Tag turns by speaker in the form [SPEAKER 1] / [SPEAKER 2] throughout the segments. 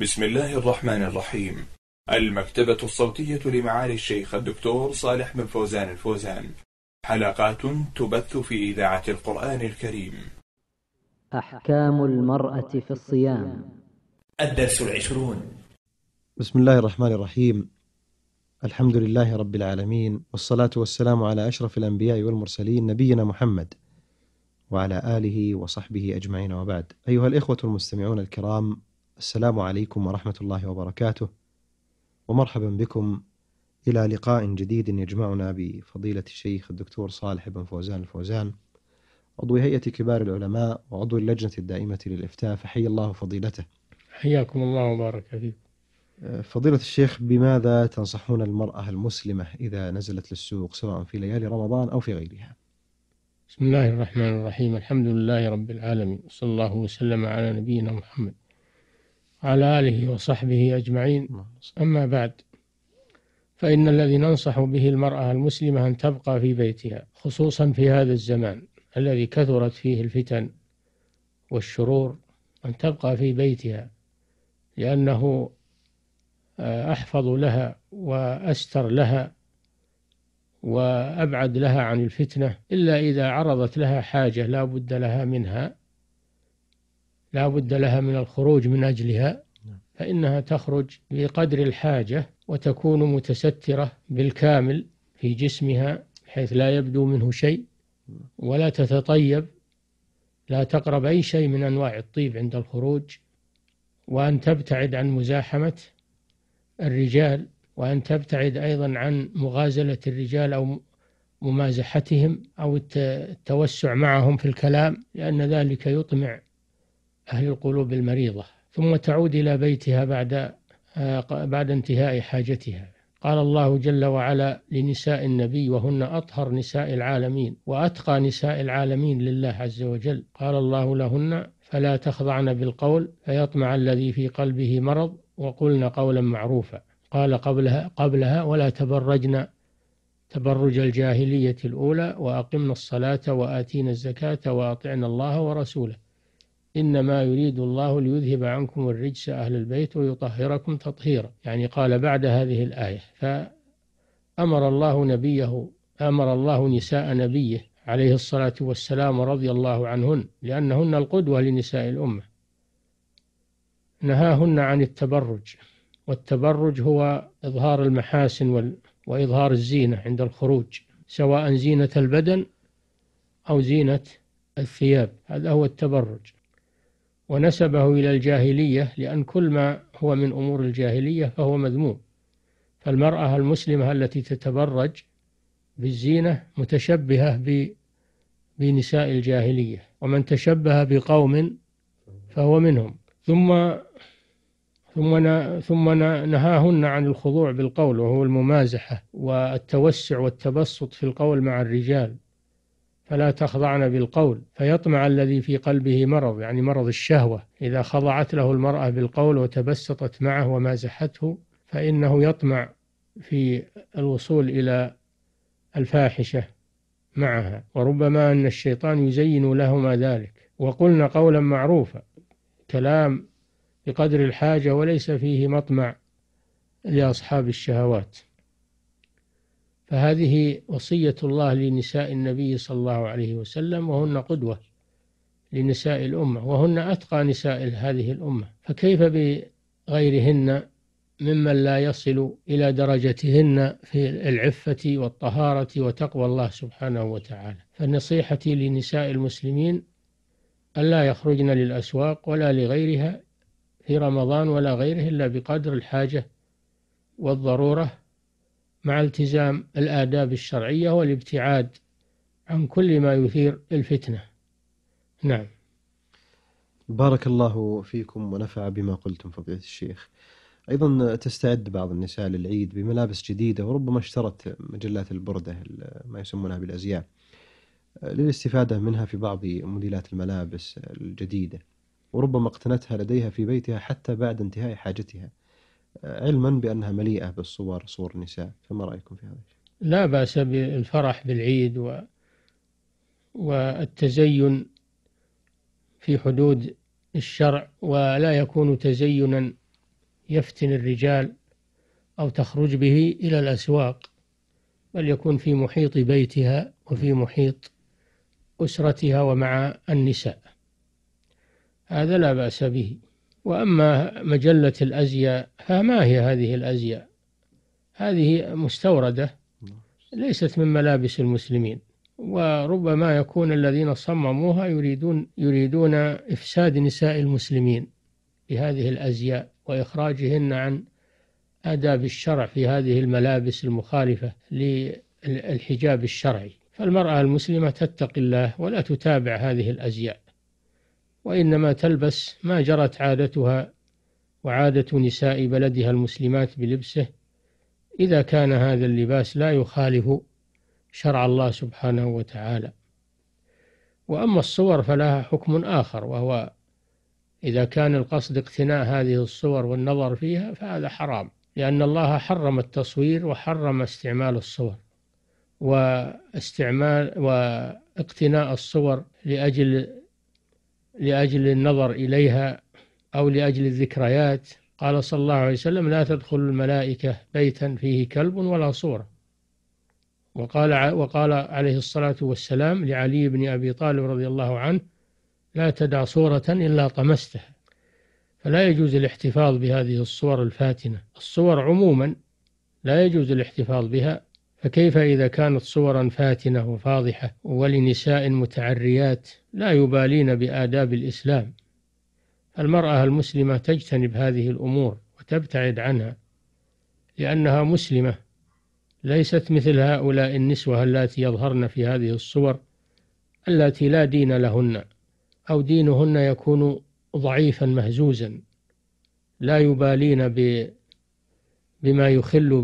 [SPEAKER 1] بسم الله الرحمن الرحيم المكتبة الصوتية لمعالي الشيخ الدكتور صالح بن فوزان الفوزان حلقات تبث في إذاعة القرآن الكريم أحكام المرأة في الصيام الدرس العشرون بسم الله الرحمن الرحيم الحمد لله رب العالمين والصلاة والسلام على أشرف الأنبياء والمرسلين نبينا محمد وعلى آله وصحبه أجمعين وبعد أيها الإخوة المستمعون الكرام السلام عليكم ورحمه الله وبركاته ومرحبا بكم الى لقاء جديد يجمعنا بفضيله الشيخ الدكتور صالح بن فوزان الفوزان عضو هيئه كبار العلماء وعضو اللجنه الدائمه للافتاء فحي الله فضيلته. حياكم
[SPEAKER 2] الله وبارك فيكم.
[SPEAKER 1] آه، فضيلة الشيخ بماذا تنصحون المرأة المسلمة إذا نزلت للسوق سواء في ليالي رمضان أو في غيرها؟ بسم الله الرحمن الرحيم، الحمد لله رب العالمين، صلى الله وسلم على نبينا محمد. وعلى
[SPEAKER 2] آله وصحبه أجمعين نعم. أما بعد فإن الذي ننصح به المرأة المسلمة أن تبقى في بيتها خصوصا في هذا الزمان الذي كثرت فيه الفتن والشرور أن تبقى في بيتها لأنه آه، أحفظ لها وأستر لها وأبعد لها عن الفتنة إلا إذا عرضت لها حاجة لا بد لها منها لا بد لها من الخروج من أجلها نعم. فإنها تخرج بقدر الحاجة وتكون متسترة بالكامل في جسمها حيث لا يبدو منه شيء ولا تتطيب لا تقرب أي شيء من أنواع الطيب عند الخروج وأن تبتعد عن مزاحمة الرجال وأن تبتعد أيضا عن مغازلة الرجال أو ممازحتهم أو التوسع معهم في الكلام لأن ذلك يطمع أهل القلوب المريضة ثم تعود إلى بيتها بعد آه، بعد انتهاء حاجتها قال الله جل وعلا لنساء النبي وهن أطهر نساء العالمين وأتقى نساء العالمين لله عز وجل قال الله لهن فلا تخضعن بالقول فيطمع الذي في قلبه مرض وقلن قولا معروفا قال قبلها, قبلها ولا تبرجن تبرج الجاهلية الأولى وأقمنا الصلاة وآتينا الزكاة وأطعنا الله ورسوله إنما يريد الله ليذهب عنكم الرجس أهل البيت ويطهركم تطهيرا يعني قال بعد هذه الآية فأمر الله نبيه أمر الله نساء نبيه عليه الصلاة والسلام رضي الله عنهن لأنهن القدوة لنساء الأمة نهاهن عن التبرج والتبرج هو إظهار المحاسن وإظهار الزينة عند الخروج سواء زينة البدن أو زينة الثياب هذا هو التبرج ونسبه إلى الجاهلية لأن كل ما هو من أمور الجاهلية فهو مذموم فالمرأة المسلمة التي تتبرج بالزينة متشبهة بنساء الجاهلية ومن تشبه بقوم فهو منهم ثم ثم ثم نهاهن عن الخضوع بالقول وهو الممازحة والتوسع والتبسط في القول مع الرجال فلا تخضعن بالقول فيطمع الذي في قلبه مرض يعني مرض الشهوة إذا خضعت له المرأة بالقول وتبسطت معه ومازحته فإنه يطمع في الوصول إلى الفاحشة معها وربما أن الشيطان يزين لهما ذلك وقلنا قولا معروفا كلام بقدر الحاجة وليس فيه مطمع لأصحاب الشهوات فهذه وصية الله لنساء النبي صلى الله عليه وسلم وهن قدوة لنساء الأمة وهن أتقى نساء هذه الأمة فكيف بغيرهن ممن لا يصل إلى درجتهن في العفة والطهارة وتقوى الله سبحانه وتعالى فنصيحتي لنساء المسلمين ألا يخرجن للأسواق ولا لغيرها في رمضان ولا غيره إلا بقدر الحاجة والضرورة مع التزام الآداب الشرعية والابتعاد عن كل ما يثير الفتنة
[SPEAKER 1] نعم بارك الله فيكم ونفع بما قلتم فضيلة الشيخ أيضا تستعد بعض النساء للعيد بملابس جديدة وربما اشترت مجلات البردة ما يسمونها بالأزياء للاستفادة منها في بعض موديلات الملابس الجديدة وربما اقتنتها لديها في بيتها حتى بعد انتهاء حاجتها علما بأنها مليئة بالصور صور النساء فما رأيكم في هذا الشيء
[SPEAKER 2] لا بأس بالفرح بالعيد و... والتزين في حدود الشرع ولا يكون تزينا يفتن الرجال أو تخرج به إلى الأسواق بل يكون في محيط بيتها وفي محيط أسرتها ومع النساء هذا لا بأس به وأما مجلة الأزياء فما هي هذه الأزياء هذه مستوردة ليست من ملابس المسلمين وربما يكون الذين صمموها يريدون يريدون إفساد نساء المسلمين بهذه الأزياء وإخراجهن عن آداب الشرع في هذه الملابس المخالفة للحجاب الشرعي فالمرأة المسلمة تتقي الله ولا تتابع هذه الأزياء وإنما تلبس ما جرت عادتها وعادة نساء بلدها المسلمات بلبسه إذا كان هذا اللباس لا يخالف شرع الله سبحانه وتعالى وأما الصور فلها حكم آخر وهو إذا كان القصد اقتناء هذه الصور والنظر فيها فهذا حرام لأن الله حرم التصوير وحرم استعمال الصور واستعمال واقتناء الصور لأجل لأجل النظر إليها أو لأجل الذكريات قال صلى الله عليه وسلم لا تدخل الملائكة بيتا فيه كلب ولا صورة وقال, وقال عليه الصلاة والسلام لعلي بن أبي طالب رضي الله عنه لا تدع صورة إلا طمستها فلا يجوز الاحتفاظ بهذه الصور الفاتنة الصور عموما لا يجوز الاحتفاظ بها فكيف إذا كانت صورا فاتنة وفاضحة ولنساء متعريات لا يبالين بآداب الإسلام المرأة المسلمة تجتنب هذه الأمور وتبتعد عنها لأنها مسلمة ليست مثل هؤلاء النسوة اللاتي يظهرن في هذه الصور اللاتي لا دين لهن أو دينهن يكون ضعيفا مهزوزا لا يبالين بما يخل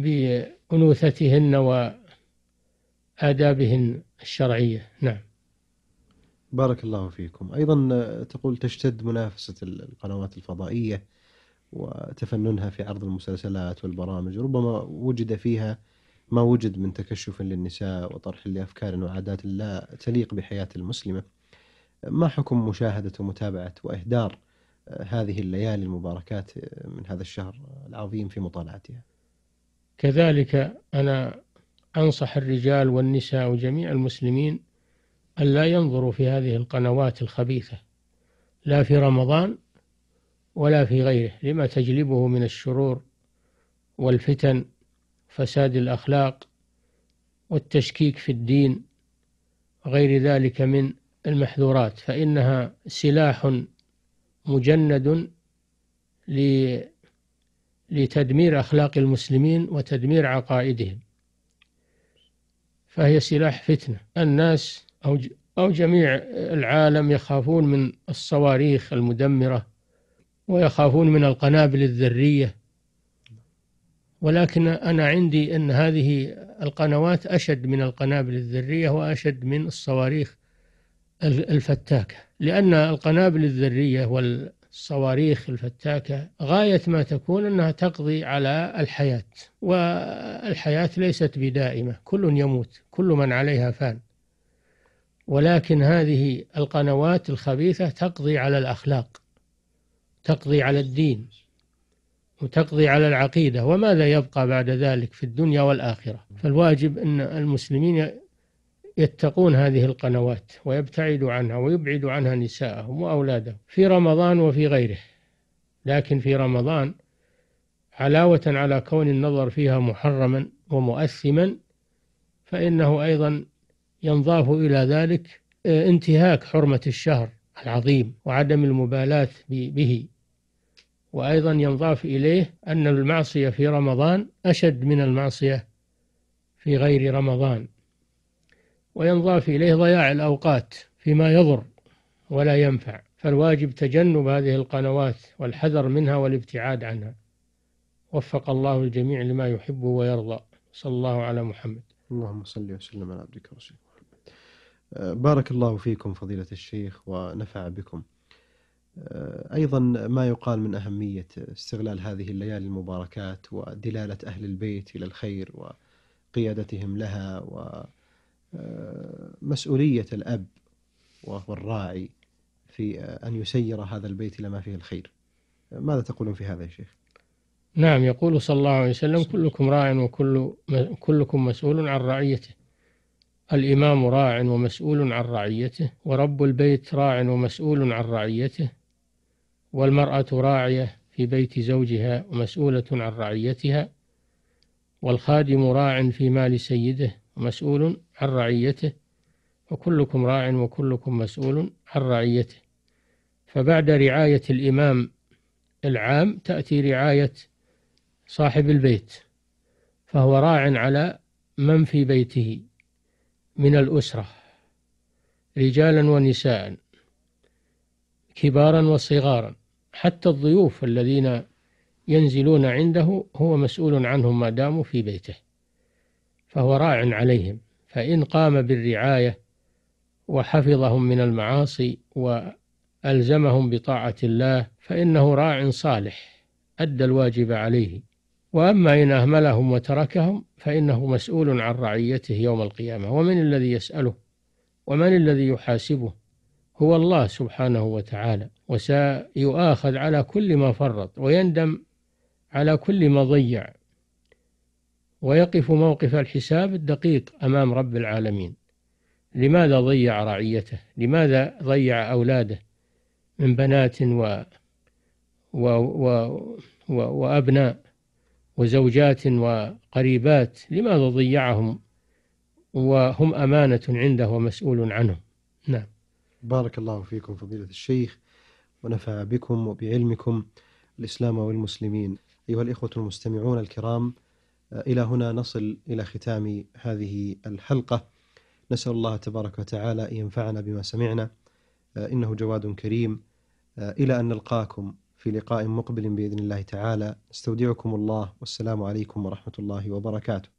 [SPEAKER 2] ب أنوثتهن وآدابهن الشرعية
[SPEAKER 1] نعم بارك الله فيكم أيضا آه، تقول تشتد منافسة القنوات الفضائية وتفننها في عرض المسلسلات والبرامج ربما وجد فيها ما وجد من تكشف للنساء وطرح لأفكار وعادات لا تليق بحياة المسلمة ما حكم مشاهدة ومتابعة وإهدار آه، هذه الليالي المباركات آه، من هذا الشهر العظيم في مطالعتها كذلك
[SPEAKER 2] أنا أنصح الرجال والنساء وجميع المسلمين أن لا ينظروا في هذه القنوات الخبيثة لا في رمضان ولا في غيره لما تجلبه من الشرور والفتن فساد الأخلاق والتشكيك في الدين غير ذلك من المحذورات فإنها سلاح مجند لتدمير أخلاق المسلمين وتدمير عقائدهم فهي سلاح فتنة الناس أو أو جميع العالم يخافون من الصواريخ المدمرة ويخافون من القنابل الذرية ولكن أنا عندي أن هذه القنوات أشد من القنابل الذرية وأشد من الصواريخ الفتاكة لأن القنابل الذرية وال الصواريخ الفتاكة غاية ما تكون أنها تقضي على الحياة والحياة ليست بدائمة كل يموت كل من عليها فان ولكن هذه القنوات الخبيثة تقضي على الأخلاق تقضي على الدين وتقضي على العقيدة وماذا يبقى بعد ذلك في الدنيا والآخرة فالواجب أن المسلمين يتقون هذه القنوات ويبتعدوا عنها ويبعدوا عنها نساءهم وأولادهم في رمضان وفي غيره لكن في رمضان علاوة على كون النظر فيها محرما ومؤثما فإنه أيضا ينضاف إلى ذلك آه، انتهاك حرمة الشهر العظيم وعدم المبالاة به وأيضا ينضاف إليه أن المعصية في رمضان أشد من المعصية في غير رمضان وينضاف إليه ضياع الأوقات فيما يضر ولا ينفع فالواجب تجنب هذه القنوات والحذر منها والابتعاد عنها وفق الله الجميع لما يحب ويرضى صلى الله
[SPEAKER 1] على محمد اللهم صل وسلم على عبدك ورسولك محمد بارك الله فيكم فضيلة الشيخ ونفع بكم أيضا ما يقال من أهمية استغلال هذه الليالي المباركات ودلالة أهل البيت إلى الخير وقيادتهم لها و مسؤولية الأب وهو الراعي في أن يسير هذا البيت إلى ما فيه الخير ماذا تقولون في هذا يا شيخ؟
[SPEAKER 2] نعم يقول صلى الله عليه وسلم كلكم راع وكل كلكم مسؤول عن رعيته الإمام راع ومسؤول عن رعيته ورب البيت راع ومسؤول عن رعيته والمرأة راعية في بيت زوجها ومسؤولة عن رعيتها والخادم راع في مال سيده مسؤول عن رعيته وكلكم راع وكلكم مسؤول عن رعيته فبعد رعاية الإمام العام تأتي رعاية صاحب البيت فهو راع على من في بيته من الأسرة رجالا ونساء كبارا وصغارا حتى الضيوف الذين ينزلون عنده هو مسؤول عنهم ما داموا في بيته فهو راع عليهم فإن قام بالرعاية وحفظهم من المعاصي وألزمهم بطاعة الله فإنه راع صالح أدى الواجب عليه وأما إن أهملهم وتركهم فإنه مسؤول عن رعيته يوم القيامة ومن الذي يسأله ومن الذي يحاسبه هو الله سبحانه وتعالى وسيؤاخذ على كل ما فرط ويندم على كل ما ضيع ويقف موقف الحساب الدقيق أمام رب العالمين لماذا ضيع رعيته لماذا ضيع أولاده من بنات و, و... و... و... وأبناء وزوجات وقريبات لماذا ضيعهم وهم
[SPEAKER 1] أمانة عنده ومسؤول عنهم نعم بارك الله فيكم فضيلة الشيخ ونفع بكم وبعلمكم الإسلام والمسلمين أيها الإخوة المستمعون الكرام الى هنا نصل الى ختام هذه الحلقه. نسال الله تبارك وتعالى ان ينفعنا بما سمعنا آه، انه جواد كريم آه، الى ان نلقاكم في لقاء مقبل باذن الله تعالى استودعكم الله والسلام عليكم ورحمه الله وبركاته.